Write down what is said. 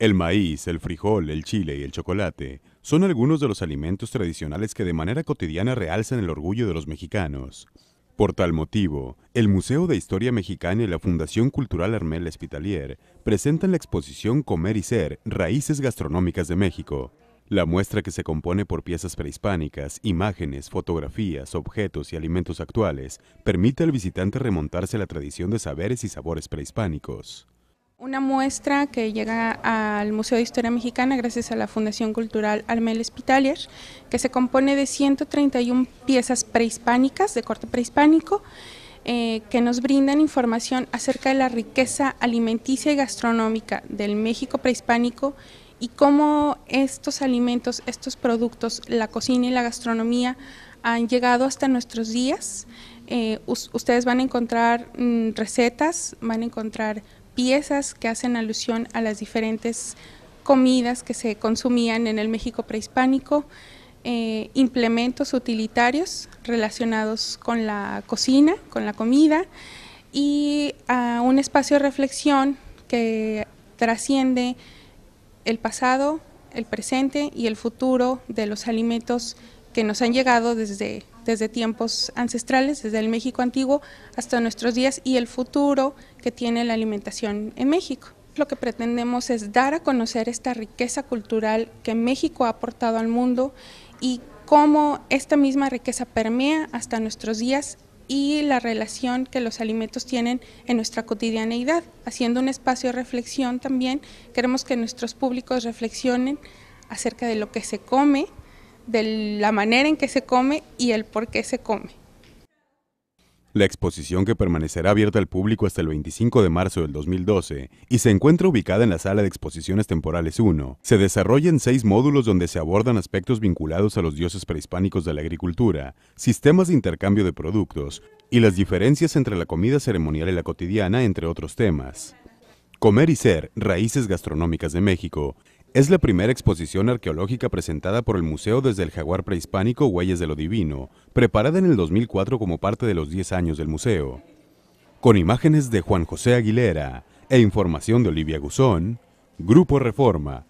El maíz, el frijol, el chile y el chocolate son algunos de los alimentos tradicionales que de manera cotidiana realzan el orgullo de los mexicanos. Por tal motivo, el Museo de Historia Mexicana y la Fundación Cultural Armel Espitalier presentan la exposición Comer y Ser, Raíces Gastronómicas de México. La muestra que se compone por piezas prehispánicas, imágenes, fotografías, objetos y alimentos actuales, permite al visitante remontarse a la tradición de saberes y sabores prehispánicos. Una muestra que llega al Museo de Historia Mexicana gracias a la Fundación Cultural Armel Spitalier, que se compone de 131 piezas prehispánicas, de corte prehispánico, eh, que nos brindan información acerca de la riqueza alimenticia y gastronómica del México prehispánico y cómo estos alimentos, estos productos, la cocina y la gastronomía han llegado hasta nuestros días. Eh, ustedes van a encontrar mm, recetas, van a encontrar piezas que hacen alusión a las diferentes comidas que se consumían en el México prehispánico, eh, implementos utilitarios relacionados con la cocina, con la comida, y a ah, un espacio de reflexión que trasciende el pasado, el presente y el futuro de los alimentos que nos han llegado desde, desde tiempos ancestrales, desde el México antiguo hasta nuestros días y el futuro que tiene la alimentación en México. Lo que pretendemos es dar a conocer esta riqueza cultural que México ha aportado al mundo y cómo esta misma riqueza permea hasta nuestros días y la relación que los alimentos tienen en nuestra cotidianeidad. Haciendo un espacio de reflexión también, queremos que nuestros públicos reflexionen acerca de lo que se come, de la manera en que se come y el por qué se come. La exposición que permanecerá abierta al público hasta el 25 de marzo del 2012 y se encuentra ubicada en la Sala de Exposiciones Temporales 1, se desarrolla en seis módulos donde se abordan aspectos vinculados a los dioses prehispánicos de la agricultura, sistemas de intercambio de productos y las diferencias entre la comida ceremonial y la cotidiana, entre otros temas. Comer y ser, raíces gastronómicas de México, es la primera exposición arqueológica presentada por el museo desde el jaguar prehispánico Huellas de lo Divino, preparada en el 2004 como parte de los 10 años del museo. Con imágenes de Juan José Aguilera e información de Olivia Guzón, Grupo Reforma,